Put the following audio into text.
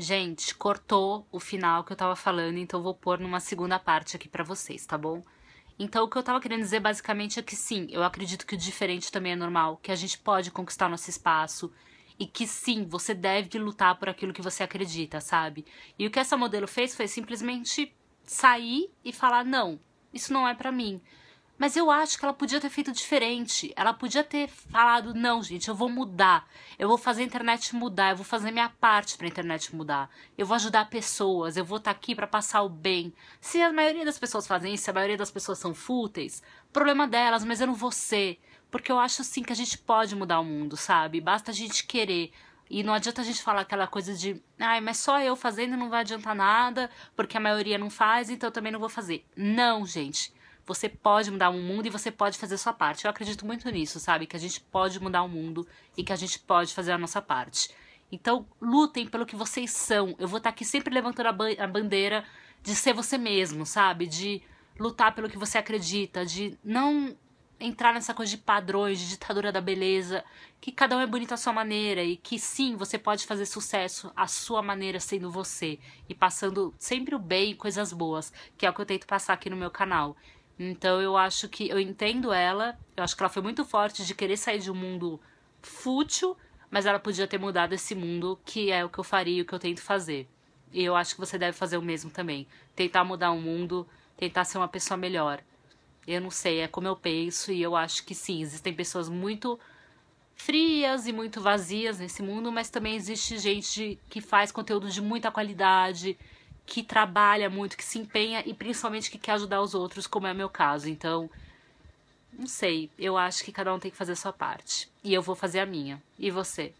Gente, cortou o final que eu tava falando, então vou pôr numa segunda parte aqui para vocês, tá bom? Então, o que eu tava querendo dizer basicamente é que sim, eu acredito que o diferente também é normal, que a gente pode conquistar nosso espaço e que sim, você deve lutar por aquilo que você acredita, sabe? E o que essa modelo fez foi simplesmente sair e falar: não, isso não é para mim. Mas eu acho que ela podia ter feito diferente. Ela podia ter falado: não, gente, eu vou mudar. Eu vou fazer a internet mudar. Eu vou fazer minha parte para a internet mudar. Eu vou ajudar pessoas. Eu vou estar tá aqui para passar o bem. Se a maioria das pessoas fazem isso, se a maioria das pessoas são fúteis, problema delas, mas eu não vou ser. Porque eu acho sim que a gente pode mudar o mundo, sabe? Basta a gente querer. E não adianta a gente falar aquela coisa de, ai, mas só eu fazendo não vai adiantar nada, porque a maioria não faz, então eu também não vou fazer. Não, gente. Você pode mudar o um mundo e você pode fazer a sua parte. Eu acredito muito nisso, sabe? Que a gente pode mudar o mundo e que a gente pode fazer a nossa parte. Então, lutem pelo que vocês são. Eu vou estar aqui sempre levantando a, ba a bandeira de ser você mesmo, sabe? De lutar pelo que você acredita, de não entrar nessa coisa de padrões, de ditadura da beleza, que cada um é bonito à sua maneira e que sim, você pode fazer sucesso à sua maneira sendo você e passando sempre o bem e coisas boas, que é o que eu tento passar aqui no meu canal. Então eu acho que eu entendo ela, eu acho que ela foi muito forte de querer sair de um mundo fútil, mas ela podia ter mudado esse mundo, que é o que eu faria, o que eu tento fazer. E eu acho que você deve fazer o mesmo também. Tentar mudar o mundo, tentar ser uma pessoa melhor. Eu não sei, é como eu penso e eu acho que sim, existem pessoas muito frias e muito vazias nesse mundo, mas também existe gente que faz conteúdo de muita qualidade, que trabalha muito, que se empenha e principalmente que quer ajudar os outros, como é o meu caso. Então, não sei, eu acho que cada um tem que fazer a sua parte. E eu vou fazer a minha. E você?